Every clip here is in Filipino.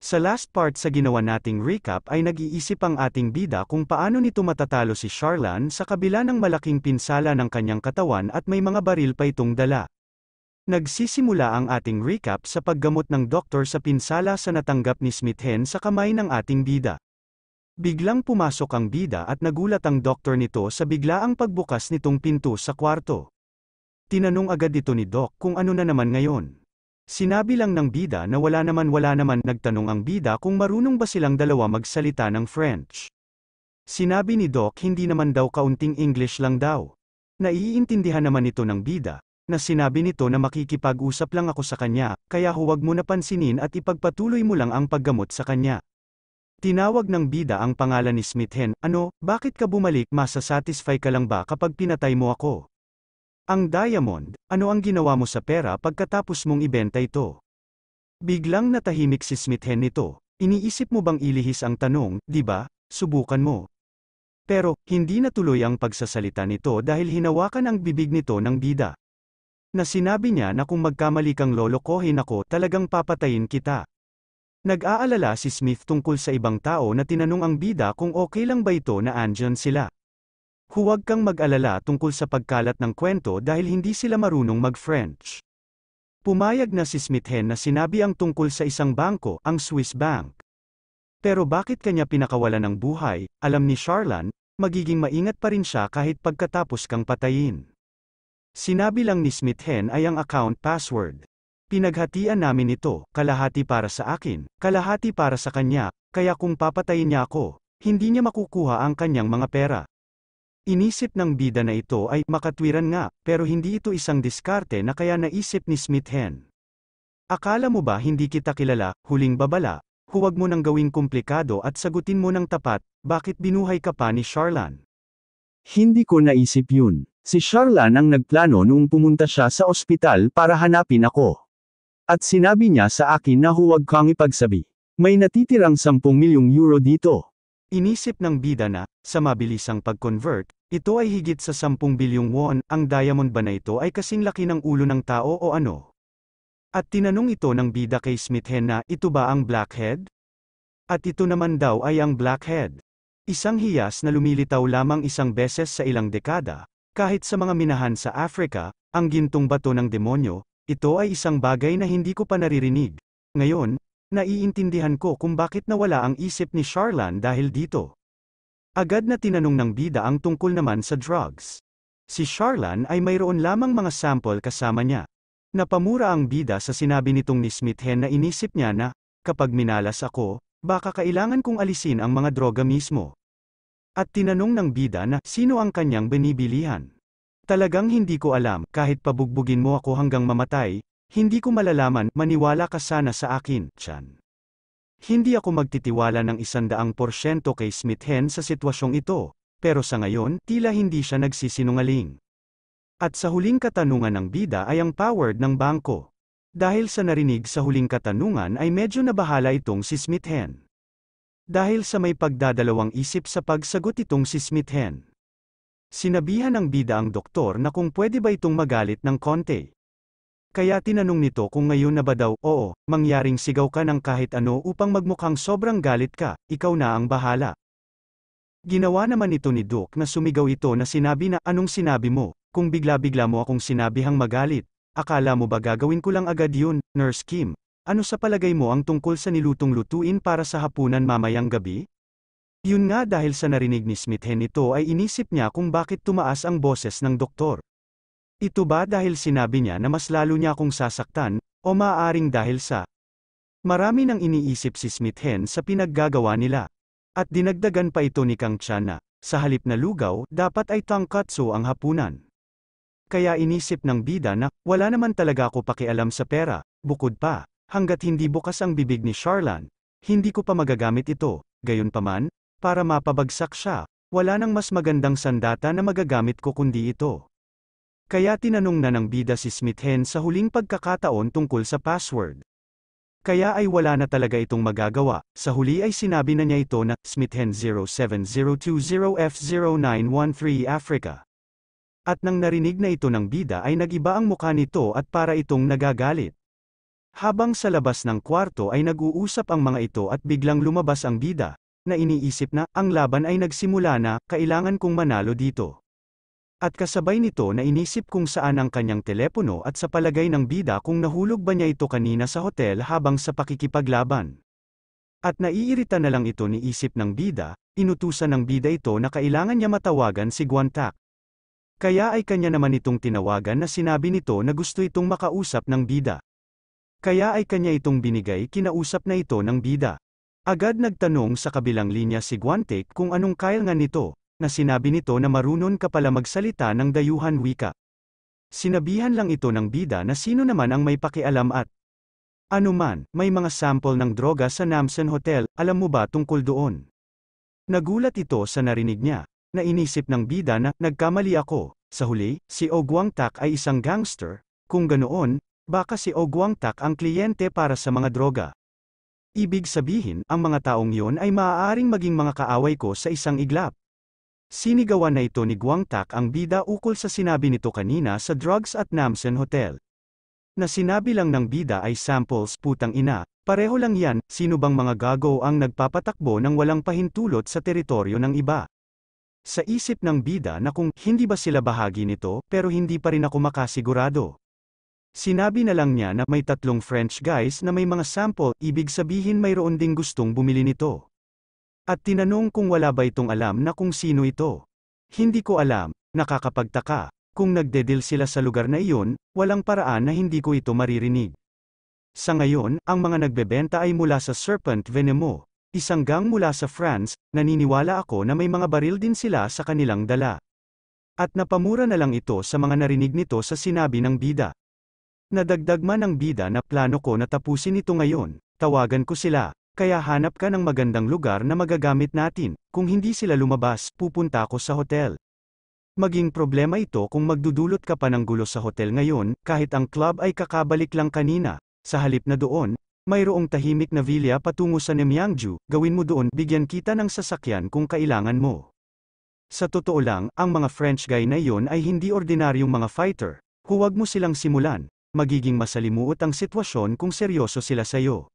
Sa last part sa ginawa nating recap ay nag-iisip ang ating bida kung paano nito matatalo si Charlan sa kabila ng malaking pinsala ng kanyang katawan at may mga baril pa itong dala. Nagsisimula ang ating recap sa paggamot ng doktor sa pinsala sa natanggap ni Smithen sa kamay ng ating bida. Biglang pumasok ang bida at nagulat ang doktor nito sa biglaang pagbukas nitong pinto sa kwarto. Tinanong agad ito ni Doc kung ano na naman ngayon. Sinabi lang ng bida na wala naman wala naman nagtanong ang bida kung marunong ba silang dalawa magsalita ng French. Sinabi ni Doc hindi naman daw kaunting English lang daw. Naiintindihan naman ito ng bida, na sinabi nito na makikipag-usap lang ako sa kanya, kaya huwag mo napansinin at ipagpatuloy mo lang ang paggamot sa kanya. Tinawag ng bida ang pangalan ni Smithen, ano, bakit ka bumalik masasatisfy ka lang ba kapag pinatay mo ako? Ang diamond, ano ang ginawa mo sa pera pagkatapos mong ibenta ito? Biglang natahimik si Smithen nito, iniisip mo bang ilihis ang tanong, di ba, subukan mo. Pero, hindi natuloy ang pagsasalita nito dahil hinawakan ang bibig nito ng bida. Na sinabi niya na kung magkamali kang lolokohin ako talagang papatayin kita. Nag-aalala si Smith tungkol sa ibang tao na tinanong ang bida kung okay lang ba ito na andyan sila. Huwag kang mag-alala tungkol sa pagkalat ng kwento dahil hindi sila marunong mag-French. Pumayag na si Smithen na sinabi ang tungkol sa isang bangko, ang Swiss Bank. Pero bakit kanya pinakawalan ng buhay, alam ni Charlan, magiging maingat pa rin siya kahit pagkatapos kang patayin. Sinabi lang ni Smithen ay ang account password. Pinaghatian namin ito, kalahati para sa akin, kalahati para sa kanya, kaya kung papatayin niya ako, hindi niya makukuha ang kanyang mga pera. Inisip ng bida na ito ay makatwiran nga, pero hindi ito isang diskarte na kaya naisip ni Smith Hen. Akala mo ba hindi kita kilala, huling babala? Huwag mo nang gawing komplikado at sagutin mo ng tapat, bakit binuhay ka pa ni Charlan? Hindi ko naisip yun. Si Charlan ang nagplano noong pumunta siya sa ospital para hanapin ako. At sinabi niya sa akin na huwag kang ipagsabi. May natitirang 10 milyong euro dito. Inisip ng bida na, sa mabilisang pag-convert, ito ay higit sa 10 bilyong won, ang diamond ba na ito ay kasing laki ng ulo ng tao o ano? At tinanong ito ng bida kay Smith Hen na, ito ba ang blackhead? At ito naman daw ay ang blackhead. Isang hiyas na lumilitaw lamang isang beses sa ilang dekada, kahit sa mga minahan sa Africa, ang gintong bato ng demonyo, ito ay isang bagay na hindi ko pa naririnig. Ngayon, naiintindihan ko kung bakit nawala ang isip ni Charlan dahil dito. Agad na tinanong ng bida ang tungkol naman sa drugs. Si Charlan ay mayroon lamang mga sample kasama niya. Napamura ang bida sa sinabi nitong ni Smithhen na inisip niya na, kapag minalas ako, baka kailangan kong alisin ang mga droga mismo. At tinanong ng bida na, sino ang kanyang binibilihan? Talagang hindi ko alam, kahit pabugbugin mo ako hanggang mamatay, hindi ko malalaman, maniwala ka sana sa akin, Chan. Hindi ako magtitiwala ng isandaang porsyento kay Smithen sa sitwasyong ito, pero sa ngayon, tila hindi siya nagsisinungaling. At sa huling katanungan ng bida ay ang powered ng bangko. Dahil sa narinig sa huling katanungan ay medyo nabahala itong si Smithen. Dahil sa may pagdadalawang isip sa pagsagot itong si Smithen. Sinabihan ng bida ang doktor na kung pwede ba itong magalit ng konti. Kaya tinanong nito kung ngayon na ba daw, oo, mangyaring sigaw ka ng kahit ano upang magmukhang sobrang galit ka, ikaw na ang bahala. Ginawa naman ito ni Duke na sumigaw ito na sinabi na, anong sinabi mo, kung bigla-bigla mo akong sinabihang magalit, akala mo ba gagawin ko lang agad yun, Nurse Kim? Ano sa palagay mo ang tungkol sa nilutong lutuin para sa hapunan mamayang gabi? Yun nga dahil sa narinig ni Smithen ito ay inisip niya kung bakit tumaas ang boses ng doktor. Ito ba dahil sinabi niya na mas lalo niya akong sasaktan, o maaaring dahil sa Marami nang iniisip si Smithen sa pinaggagawa nila. At dinagdagan pa ito ni Kang Chana, sa halip na lugaw, dapat ay tangkatso ang hapunan. Kaya inisip ng bida na, wala naman talaga ako pakialam sa pera, bukod pa, hanggat hindi bukas ang bibig ni Charlan, hindi ko pa magagamit ito, gayunpaman, para mapabagsak siya, wala nang mas magandang sandata na magagamit ko kundi ito. Kaya tinanong na ng bida si Smithen sa huling pagkakataon tungkol sa password. Kaya ay wala na talaga itong magagawa, sa huli ay sinabi na niya ito na, Smithen 07020F0913 Africa. At nang narinig na ito ng bida ay nagiba ang mukha nito at para itong nagagalit. Habang sa labas ng kwarto ay nag-uusap ang mga ito at biglang lumabas ang bida, na iniisip na, ang laban ay nagsimula na, kailangan kong manalo dito. At kasabay nito na inisip kung saan ang kanyang telepono at sa palagay ng bida kung nahulog ba niya ito kanina sa hotel habang sa pakikipaglaban. At naiirita na lang ito ni isip ng bida, inutusan ng bida ito na kailangan niya matawagan si Guantak. Kaya ay kanya naman itong tinawagan na sinabi nito na gusto itong makausap ng bida. Kaya ay kanya itong binigay kinausap na ito ng bida. Agad nagtanong sa kabilang linya si Guantek kung anong kailangan nito, na sinabi nito na marunong ka pala magsalita ng dayuhan wika. Sinabihan lang ito ng bida na sino naman ang may pakialam at anuman, may mga sample ng droga sa Namsen Hotel, alam mo ba tungkol doon? Nagulat ito sa narinig niya, na inisip ng bida na, nagkamali ako, sa huli, si O Tak ay isang gangster, kung ganoon, baka si O Tak ang kliyente para sa mga droga. Ibig sabihin, ang mga taong yon ay maaaring maging mga kaaway ko sa isang iglap. Sinigawan na ito ni Guang Tak ang bida ukol sa sinabi nito kanina sa drugs at Namsen Hotel. Na sinabi lang ng bida ay samples putang ina, pareho lang yan, sino bang mga gago ang nagpapatakbo ng walang pahintulot sa teritoryo ng iba. Sa isip ng bida na kung hindi ba sila bahagi nito pero hindi pa rin ako makasigurado. Sinabi na lang niya na may tatlong French guys na may mga sample, ibig sabihin mayroon ding gustong bumili nito. At tinanong kung wala ba itong alam na kung sino ito. Hindi ko alam, nakakapagtaka, kung nagdedil sila sa lugar na iyon, walang paraan na hindi ko ito maririnig. Sa ngayon, ang mga nagbebenta ay mula sa Serpent Venemo, isang gang mula sa France, naniniwala ako na may mga baril din sila sa kanilang dala. At napamura na lang ito sa mga narinig nito sa sinabi ng bida. Nadagdag man ang bida na plano ko na tapusin ito ngayon, tawagan ko sila, kaya hanap ka ng magandang lugar na magagamit natin. Kung hindi sila lumabas, pupunta ako sa hotel. Maging problema ito kung magdudulot ka pa ng gulo sa hotel ngayon, kahit ang club ay kakabalik lang kanina. Sa halip na doon, mayroong tahimik na villa patungo sa Nemyangju, gawin mo doon, bigyan kita ng sasakyan kung kailangan mo. Sa totoo lang, ang mga French guy na iyon ay hindi ordinaryong mga fighter. Huwag mo silang simulan, magiging masalimuot ang sitwasyon kung seryoso sila sayo.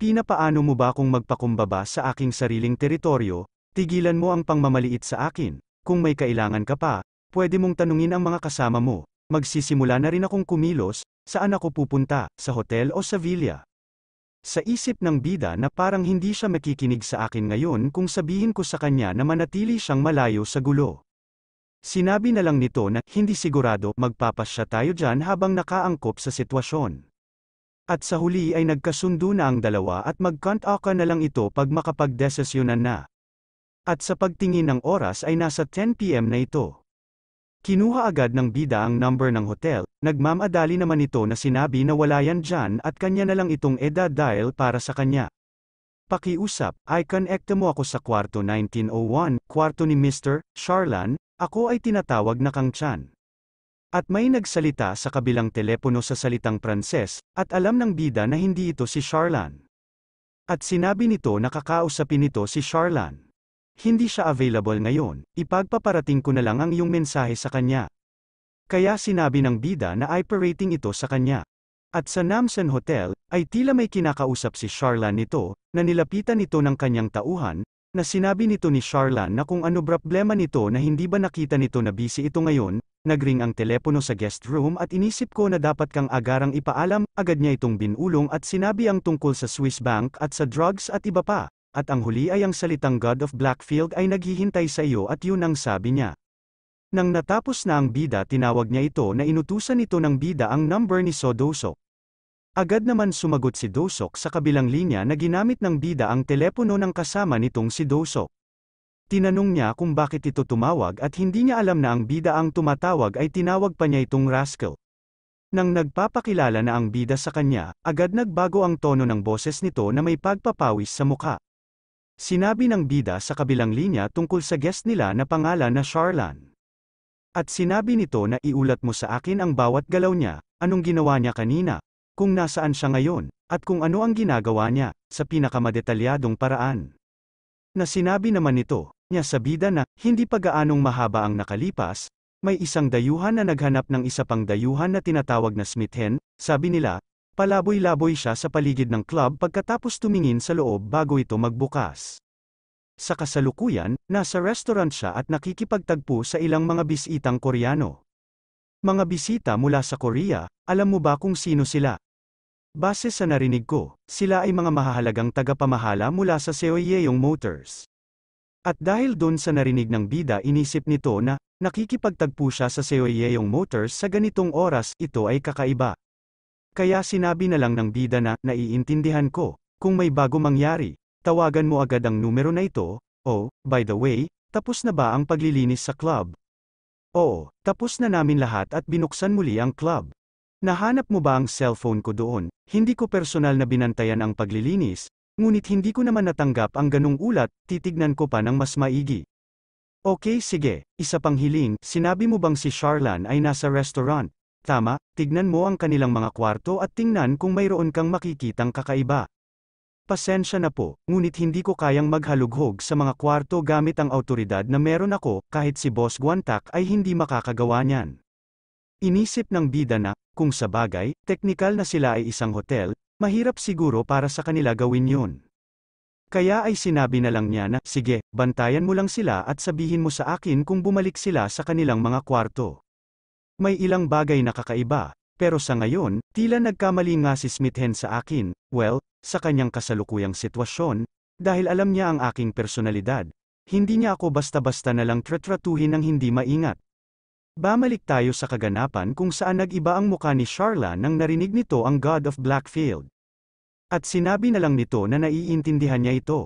Tina paano mo ba kung magpakumbaba sa aking sariling teritoryo, tigilan mo ang pangmamaliit sa akin, kung may kailangan ka pa, pwede mong tanungin ang mga kasama mo, magsisimula na rin akong kumilos, saan ako pupunta, sa hotel o sa villa. Sa isip ng bida na parang hindi siya makikinig sa akin ngayon kung sabihin ko sa kanya na manatili siyang malayo sa gulo. Sinabi na lang nito na, hindi sigurado, magpapasya tayo dyan habang nakaangkop sa sitwasyon. At sa huli ay nagkasundo na ang dalawa at magkantaka na lang ito pag makapagdesisyonan na. At sa pagtingin ng oras ay nasa 10pm na ito. Kinuha agad ng bida ang number ng hotel, nagmamadali naman ito na sinabi na wala yan dyan at kanya na lang itong EDA dial para sa kanya. Pakiusap, ay connect mo ako sa kwarto 1901, kwarto ni Mr. Charlan, ako ay tinatawag na Kang Chan. At may nagsalita sa kabilang telepono sa salitang Pranses, at alam ng bida na hindi ito si Charlan. At sinabi nito na kakausapin nito si Charlan. Hindi siya available ngayon, ipagpaparating ko na lang ang iyong mensahe sa kanya. Kaya sinabi ng bida na operating ito sa kanya. At sa Namsen Hotel, ay tila may kinakausap si Charlan nito, na nilapitan ito ng kanyang tauhan, na sinabi nito ni Charlan na kung ano problema nito na hindi ba nakita nito na busy ito ngayon, nagring ang telepono sa guest room at inisip ko na dapat kang agarang ipaalam, agad niya itong binulong at sinabi ang tungkol sa Swiss Bank at sa drugs at iba pa, at ang huli ay ang salitang God of Blackfield ay naghihintay sa iyo at yun ang sabi niya. Nang natapos na ang bida tinawag niya ito na inutusan nito ng bida ang number ni Sodoso. Agad naman sumagot si Dosok sa kabilang linya na ginamit ng bida ang telepono ng kasama nitong si Dosok. Tinanong niya kung bakit ito tumawag at hindi niya alam na ang bida ang tumatawag ay tinawag pa niya itong rascal. Nang nagpapakilala na ang bida sa kanya, agad nagbago ang tono ng boses nito na may pagpapawis sa mukha. Sinabi ng bida sa kabilang linya tungkol sa guest nila na pangalan na Charlan. At sinabi nito na iulat mo sa akin ang bawat galaw niya, anong ginawa niya kanina, kung nasaan siya ngayon, at kung ano ang ginagawa niya, sa pinakamadetalyadong paraan. Na sinabi naman nito, niya sa bida na, hindi pa gaanong mahaba ang nakalipas, may isang dayuhan na naghanap ng isa pang dayuhan na tinatawag na Smithen, sabi nila, palaboy-laboy siya sa paligid ng club pagkatapos tumingin sa loob bago ito magbukas. Sa kasalukuyan, nasa restaurant siya at nakikipagtagpo sa ilang mga bisitang Koreano. Mga bisita mula sa Korea, alam mo ba kung sino sila? Base sa narinig ko, sila ay mga mahahalagang tagapamahala mula sa Seoyeyong Motors. At dahil doon sa narinig ng bida inisip nito na, nakikipagtagpo siya sa Seoyeyong Motors sa ganitong oras, ito ay kakaiba. Kaya sinabi na lang ng bida na, naiintindihan ko, kung may bago mangyari, tawagan mo agad ang numero na ito, oh, by the way, tapos na ba ang paglilinis sa club? Oo, tapos na namin lahat at binuksan muli ang club. Nahanap mo ba ang cellphone ko doon? Hindi ko personal na binantayan ang paglilinis, ngunit hindi ko naman natanggap ang ganung ulat, titignan ko pa ng mas maigi. Okay sige, isa pang hiling, sinabi mo bang si Charlan ay nasa restaurant? Tama, tignan mo ang kanilang mga kwarto at tingnan kung mayroon kang makikitang kakaiba. Pasensya na po, ngunit hindi ko kayang maghalughog sa mga kwarto gamit ang autoridad na meron ako, kahit si Boss Guantac ay hindi makakagawa niyan. Inisip ng bida na, kung sa bagay, teknikal na sila ay isang hotel, mahirap siguro para sa kanila gawin yun. Kaya ay sinabi na lang niya na, sige, bantayan mo lang sila at sabihin mo sa akin kung bumalik sila sa kanilang mga kwarto. May ilang bagay na kakaiba, pero sa ngayon, tila nagkamali nga si Smithen sa akin, well, sa kanyang kasalukuyang sitwasyon, dahil alam niya ang aking personalidad. Hindi niya ako basta-basta na lang tratratuhin ng hindi maingat. Bamalik tayo sa kaganapan kung saan nag-iba ang muka ni Sharla nang narinig nito ang God of Blackfield. At sinabi na lang nito na naiintindihan niya ito.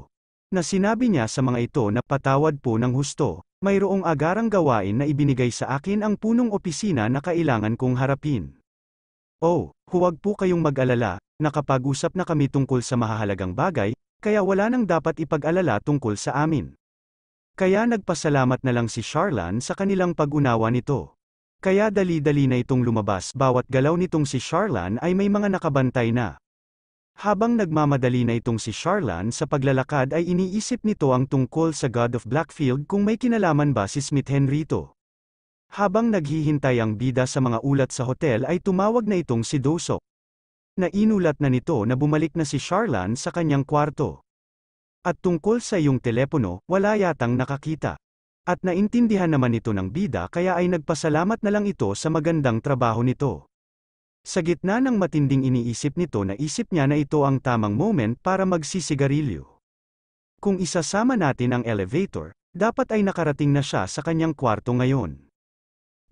Na sinabi niya sa mga ito na patawad po ng husto, mayroong agarang gawain na ibinigay sa akin ang punong opisina na kailangan kong harapin. Oh, huwag po kayong mag-alala, nakapag-usap na kami tungkol sa mahahalagang bagay, kaya wala nang dapat ipag-alala tungkol sa amin. Kaya nagpasalamat na lang si Charlan sa kanilang pag-unawa nito. Kaya dali-dali na itong lumabas bawat galaw nitong si Charlan ay may mga nakabantay na. Habang nagmamadali na itong si Charlan sa paglalakad ay iniisip nito ang tungkol sa God of Blackfield kung may kinalaman ba si Smith Henry to. Habang naghihintay ang bida sa mga ulat sa hotel ay tumawag na itong si Dosok. Nainulat na nito na bumalik na si Charlan sa kanyang kwarto. At tungkol sa iyong telepono, wala yatang nakakita. At naintindihan naman ito ng bida kaya ay nagpasalamat na lang ito sa magandang trabaho nito. Sa gitna ng matinding iniisip nito na isip niya na ito ang tamang moment para magsisigarilyo. Kung isasama natin ang elevator, dapat ay nakarating na siya sa kanyang kwarto ngayon.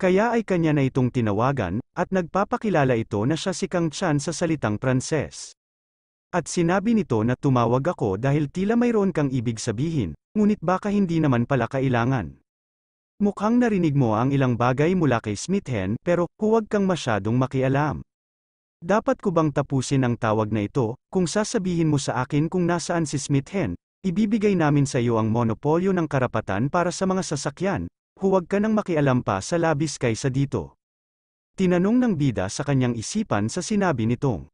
Kaya ay kanya na itong tinawagan, at nagpapakilala ito na siya si Kang Chan sa salitang Pranses. At sinabi nito na tumawag ako dahil tila mayroon kang ibig sabihin, ngunit baka hindi naman pala kailangan. Mukhang narinig mo ang ilang bagay mula kay Smithen, pero huwag kang masyadong makialam. Dapat ko bang tapusin ang tawag na ito, kung sasabihin mo sa akin kung nasaan si Smithen, ibibigay namin sa iyo ang monopolyo ng karapatan para sa mga sasakyan, Huwag ka nang makialam pa sa labis kaysa dito. Tinanong ng bida sa kanyang isipan sa sinabi nitong,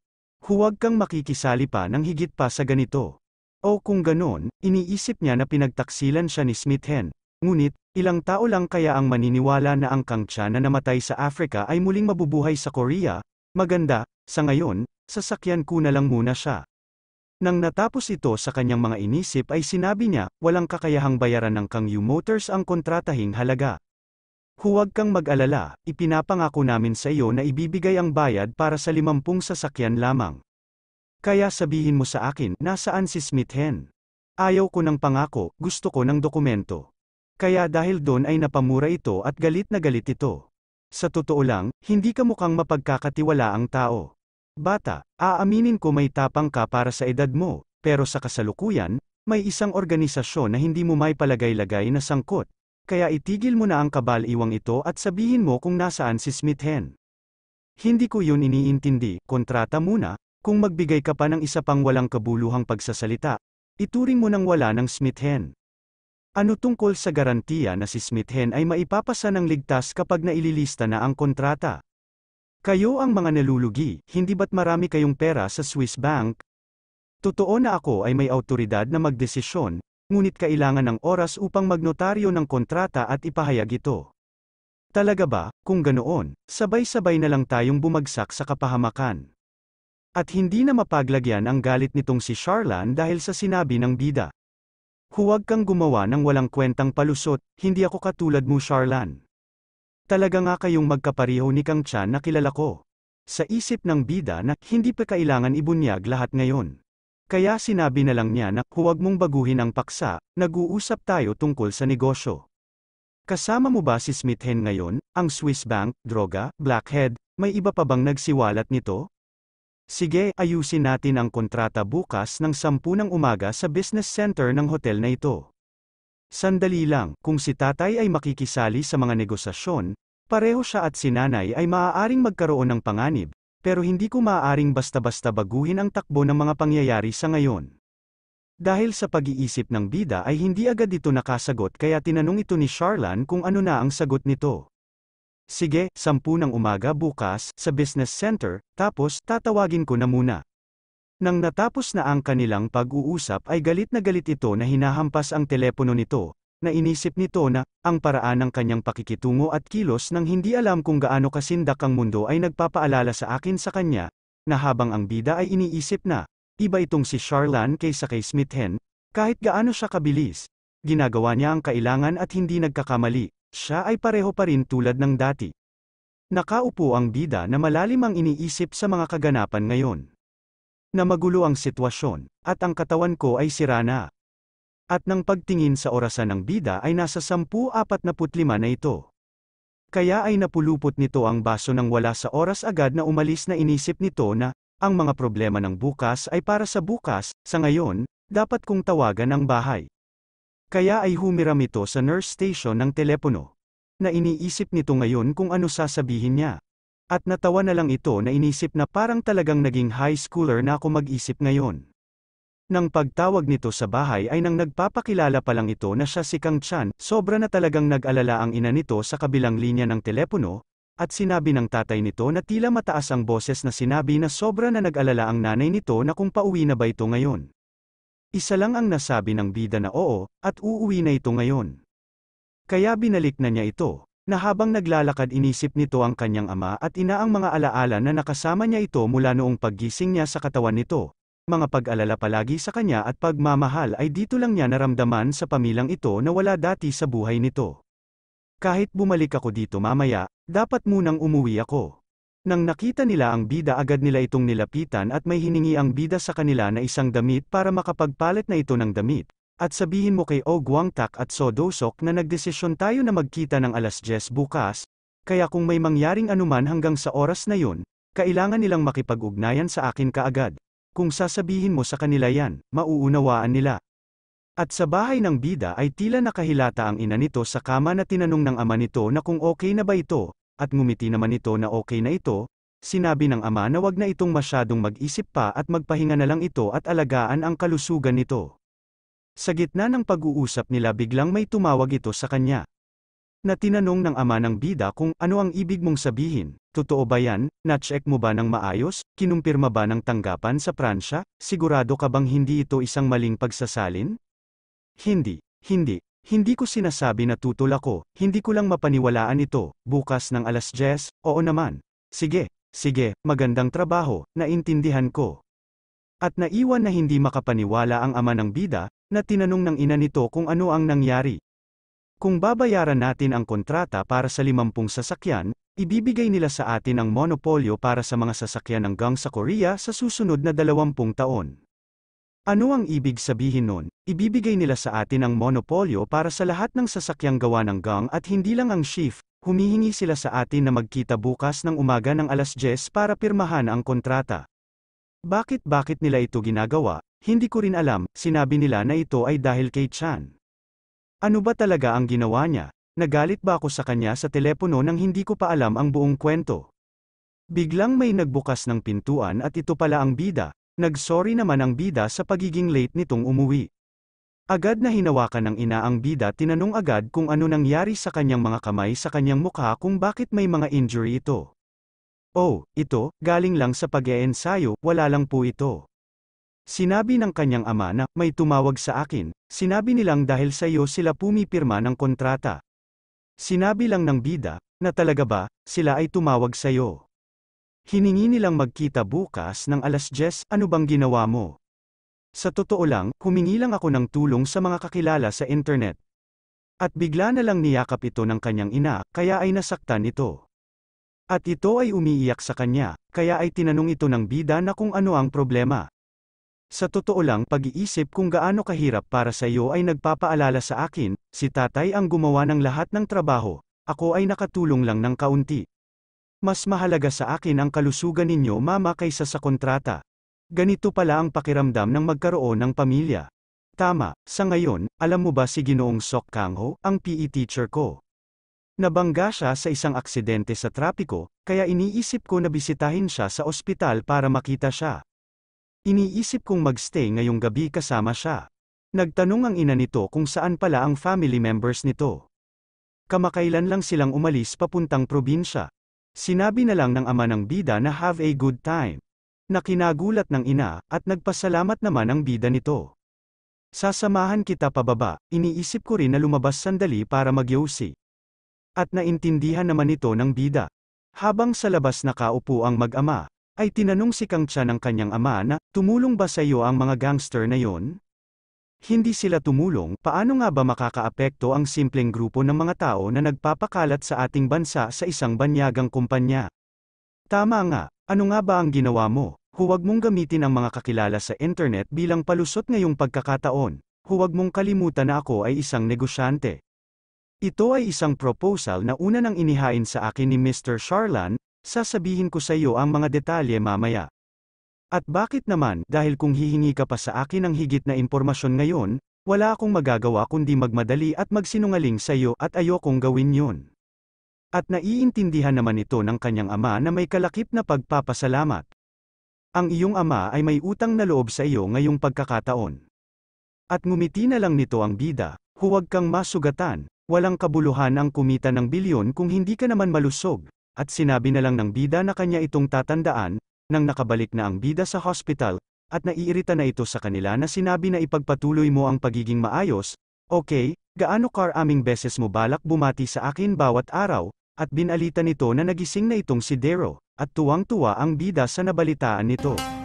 Huwag kang makikisali pa ng higit pa sa ganito. O kung ganon, iniisip niya na pinagtaksilan siya ni Smithen, ngunit, ilang tao lang kaya ang maniniwala na ang Kang Kangcha na namatay sa Africa ay muling mabubuhay sa Korea, maganda, sa ngayon, sasakyan ko na lang muna siya. Nang natapos ito sa kanyang mga inisip ay sinabi niya, walang kakayahang bayaran ng Kangyu Motors ang kontratahing halaga. Huwag kang mag-alala, ipinapangako namin sa iyo na ibibigay ang bayad para sa limampung sasakyan lamang. Kaya sabihin mo sa akin, nasaan si Smith Hen? Ayaw ko ng pangako, gusto ko ng dokumento. Kaya dahil doon ay napamura ito at galit na galit ito. Sa totoo lang, hindi ka mukhang mapagkakatiwala ang tao. Bata, aaminin ko may tapang ka para sa edad mo, pero sa kasalukuyan, may isang organisasyon na hindi mo may palagay-lagay na sangkot. Kaya itigil mo na ang kabaliwang ito at sabihin mo kung nasaan si Smithen. Hindi ko yun iniintindi, kontrata muna, kung magbigay ka pa ng isa pang walang kabuluhang pagsasalita, ituring mo nang wala ng Smithen. Ano tungkol sa garantiya na si Smithen ay maipapasa ng ligtas kapag naililista na ang kontrata? Kayo ang mga nalulugi, hindi ba't marami kayong pera sa Swiss bank? Totoo na ako ay may autoridad na magdesisyon, ngunit kailangan ng oras upang magnotaryo ng kontrata at ipahayag ito. Talaga ba, kung ganoon, sabay-sabay na lang tayong bumagsak sa kapahamakan. At hindi na mapaglagyan ang galit nitong si Charlan dahil sa sinabi ng bida. Huwag kang gumawa ng walang kwentang palusot, hindi ako katulad mo Charlan. Talaga nga kayong magkapariho ni Kang Chan na kilala ko. Sa isip ng bida na hindi pa kailangan ibunyag lahat ngayon. Kaya sinabi na lang niya na huwag mong baguhin ang paksa, nag-uusap tayo tungkol sa negosyo. Kasama mo ba si Smithen ngayon, ang Swiss Bank, droga, blackhead, may iba pa bang nagsiwalat nito? Sige, ayusin natin ang kontrata bukas ng 10 ng umaga sa business center ng hotel na ito. Sandali lang, kung si tatay ay makikisali sa mga negosasyon, pareho siya at si nanay ay maaaring magkaroon ng panganib, pero hindi ko maaaring basta-basta baguhin ang takbo ng mga pangyayari sa ngayon. Dahil sa pag-iisip ng bida ay hindi agad ito nakasagot kaya tinanong ito ni Charlan kung ano na ang sagot nito. Sige, sampu ng umaga bukas, sa business center, tapos tatawagin ko na muna. Nang natapos na ang kanilang pag-uusap ay galit na galit ito na hinahampas ang telepono nito, na inisip nito na, ang paraan ng kanyang pakikitungo at kilos nang hindi alam kung gaano kasindak ang mundo ay nagpapaalala sa akin sa kanya, na habang ang bida ay iniisip na, iba itong si Charlan kaysa kay Smithen, kahit gaano siya kabilis, ginagawa niya ang kailangan at hindi nagkakamali, siya ay pareho pa rin tulad ng dati. Nakaupo ang bida na malalim ang iniisip sa mga kaganapan ngayon na magulo ang sitwasyon, at ang katawan ko ay sira na. At nang pagtingin sa orasan ng bida ay nasa 10.45 na ito. Kaya ay napulupot nito ang baso nang wala sa oras agad na umalis na inisip nito na, ang mga problema ng bukas ay para sa bukas, sa ngayon, dapat kong tawagan ang bahay. Kaya ay humiram ito sa nurse station ng telepono. Na iniisip nito ngayon kung ano sasabihin niya. At natawa na lang ito na inisip na parang talagang naging high schooler na ako mag-isip ngayon. Nang pagtawag nito sa bahay ay nang nagpapakilala pa lang ito na siya si Kang Chan, sobra na talagang nag-alala ang ina nito sa kabilang linya ng telepono, at sinabi ng tatay nito na tila mataas ang boses na sinabi na sobra na nag-alala ang nanay nito na kung pauwi na ba ito ngayon. Isa lang ang nasabi ng bida na oo, at uuwi na ito ngayon. Kaya binalik na niya ito na habang naglalakad inisip nito ang kanyang ama at ina ang mga alaala na nakasama niya ito mula noong paggising niya sa katawan nito. Mga pag-alala palagi sa kanya at pagmamahal ay dito lang niya naramdaman sa pamilang ito na wala dati sa buhay nito. Kahit bumalik ako dito mamaya, dapat munang umuwi ako. Nang nakita nila ang bida agad nila itong nilapitan at may hiningi ang bida sa kanila na isang damit para makapagpalit na ito ng damit. At sabihin mo kay Oh Guangtak at Sodosok na nagdesisyon tayo na magkita ng alas 10 bukas, kaya kung may mangyaring anuman hanggang sa oras na yun, kailangan nilang makipag-ugnayan sa akin kaagad. Kung sasabihin mo sa kanila yan, mauunawaan nila. At sa bahay ng bida ay tila nakahilata ang ina nito sa kama na tinanong ng ama nito na kung okay na ba ito, at ngumiti naman ito na okay na ito, sinabi ng ama na wag na itong masyadong mag-isip pa at magpahinga na lang ito at alagaan ang kalusugan nito. Sa gitna ng pag-uusap nila biglang may tumawag ito sa kanya. Na tinanong ng ama ng bida kung ano ang ibig mong sabihin, totoo ba yan, na-check mo ba ng maayos, kinumpirma ba ng tanggapan sa Pransya, sigurado ka bang hindi ito isang maling pagsasalin? Hindi, hindi, hindi ko sinasabi na tutol ako, hindi ko lang mapaniwalaan ito, bukas ng alas 10, oo naman. Sige, sige, magandang trabaho, naintindihan ko. At naiwan na hindi makapaniwala ang ama ng bida, na tinanong ng ina nito kung ano ang nangyari. Kung babayaran natin ang kontrata para sa 50 sasakyan, ibibigay nila sa atin ang monopolyo para sa mga sasakyan hanggang sa Korea sa susunod na 20 taon. Ano ang ibig sabihin nun? Ibibigay nila sa atin ang monopolyo para sa lahat ng sasakyang gawa ng gang at hindi lang ang shift, humihingi sila sa atin na magkita bukas ng umaga ng alas 10 para pirmahan ang kontrata. Bakit bakit nila ito ginagawa? Hindi ko rin alam, sinabi nila na ito ay dahil kay Chan. Ano ba talaga ang ginawa niya? Nagalit ba ako sa kanya sa telepono nang hindi ko pa alam ang buong kwento? Biglang may nagbukas ng pintuan at ito pala ang bida, nagsorry naman ang bida sa pagiging late nitong umuwi. Agad na hinawakan ng ina ang bida tinanong agad kung ano nangyari sa kanyang mga kamay sa kanyang mukha kung bakit may mga injury ito. Oh, ito, galing lang sa pag-eensayo, wala lang po ito. Sinabi ng kanyang ama na, may tumawag sa akin, sinabi nilang dahil sa iyo sila pumipirma ng kontrata. Sinabi lang ng bida, na talaga ba, sila ay tumawag sa iyo. Hiningi nilang magkita bukas ng alas 10, ano bang ginawa mo? Sa totoo lang, humingi lang ako ng tulong sa mga kakilala sa internet. At bigla na lang niyakap ito ng kanyang ina, kaya ay nasaktan ito. At ito ay umiiyak sa kanya, kaya ay tinanong ito ng bida na kung ano ang problema. Sa totoo lang pag-iisip kung gaano kahirap para sa iyo ay nagpapaalala sa akin, si tatay ang gumawa ng lahat ng trabaho, ako ay nakatulong lang ng kaunti. Mas mahalaga sa akin ang kalusugan ninyo mama kaysa sa kontrata. Ganito pala ang pakiramdam ng magkaroon ng pamilya. Tama, sa ngayon, alam mo ba si Ginoong Sok Kang Ho, ang PE teacher ko? Nabangga siya sa isang aksidente sa trapiko, kaya iniisip ko na bisitahin siya sa ospital para makita siya. Iniisip kong magstay ngayong gabi kasama siya. Nagtanong ang ina nito kung saan pala ang family members nito. Kamakailan lang silang umalis papuntang probinsya. Sinabi na lang ng ama ng bida na have a good time. Nakinagulat ng ina, at nagpasalamat naman ang bida nito. Sasamahan kita pababa, iniisip ko rin na lumabas sandali para magyosi. At naintindihan naman ito ng bida. Habang sa labas nakaupo ang mag-ama, ay tinanong si Kang Cha ng kanyang ama na, tumulong ba sa iyo ang mga gangster na yon? Hindi sila tumulong, paano nga ba makakaapekto ang simpleng grupo ng mga tao na nagpapakalat sa ating bansa sa isang banyagang kumpanya? Tama nga, ano nga ba ang ginawa mo? Huwag mong gamitin ang mga kakilala sa internet bilang palusot ngayong pagkakataon. Huwag mong kalimutan na ako ay isang negosyante. Ito ay isang proposal na una nang inihain sa akin ni Mr. Charlan, Sasabihin ko sa iyo ang mga detalye mamaya. At bakit naman, dahil kung hihingi ka pa sa akin ng higit na impormasyon ngayon, wala akong magagawa kundi magmadali at magsinungaling sa iyo at ayokong gawin yun. At naiintindihan naman ito ng kanyang ama na may kalakip na pagpapasalamat. Ang iyong ama ay may utang na loob sa iyo ngayong pagkakataon. At ngumiti na lang nito ang bida, huwag kang masugatan, walang kabuluhan ang kumita ng bilyon kung hindi ka naman malusog, at sinabi na lang ng bida na kanya itong tatandaan, nang nakabalik na ang bida sa hospital, at naiirita na ito sa kanila na sinabi na ipagpatuloy mo ang pagiging maayos, okay, gaano kar aming beses mo balak bumati sa akin bawat araw, at binalita nito na nagising na itong si Dero, at tuwang-tuwa ang bida sa nabalitaan nito.